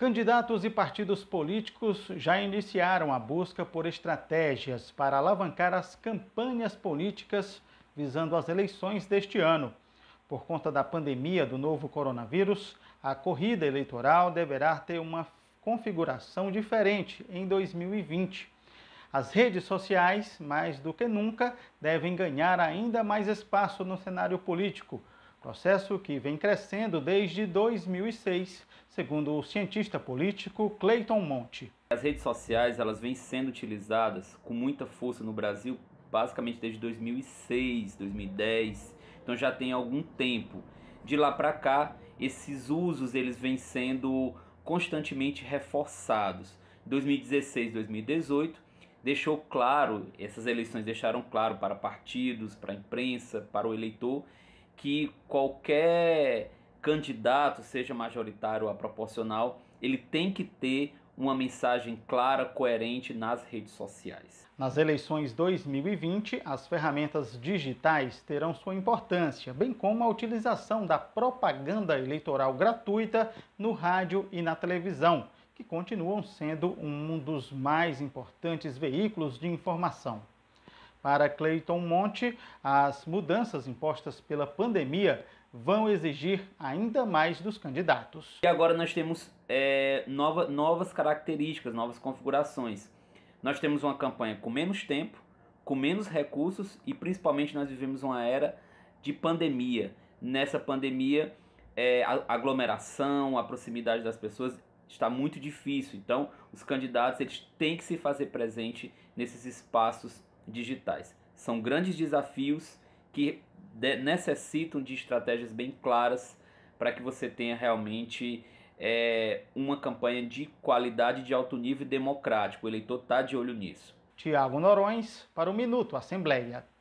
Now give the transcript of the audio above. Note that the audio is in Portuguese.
Candidatos e partidos políticos já iniciaram a busca por estratégias para alavancar as campanhas políticas visando as eleições deste ano. Por conta da pandemia do novo coronavírus, a corrida eleitoral deverá ter uma configuração diferente em 2020. As redes sociais, mais do que nunca, devem ganhar ainda mais espaço no cenário político processo que vem crescendo desde 2006, segundo o cientista político Clayton Monte. As redes sociais elas vêm sendo utilizadas com muita força no Brasil, basicamente desde 2006, 2010, então já tem algum tempo. De lá para cá, esses usos eles vêm sendo constantemente reforçados. 2016, 2018 deixou claro, essas eleições deixaram claro para partidos, para a imprensa, para o eleitor que qualquer candidato, seja majoritário ou proporcional, ele tem que ter uma mensagem clara, coerente nas redes sociais. Nas eleições 2020, as ferramentas digitais terão sua importância, bem como a utilização da propaganda eleitoral gratuita no rádio e na televisão, que continuam sendo um dos mais importantes veículos de informação. Para Cleiton Monte, as mudanças impostas pela pandemia vão exigir ainda mais dos candidatos. E agora nós temos é, nova, novas características, novas configurações. Nós temos uma campanha com menos tempo, com menos recursos e principalmente nós vivemos uma era de pandemia. Nessa pandemia, é, a aglomeração, a proximidade das pessoas está muito difícil. Então, os candidatos eles têm que se fazer presente nesses espaços digitais. São grandes desafios que de necessitam de estratégias bem claras para que você tenha realmente é, uma campanha de qualidade de alto nível democrático. O eleitor está de olho nisso. Tiago Norões para o Minuto Assembleia.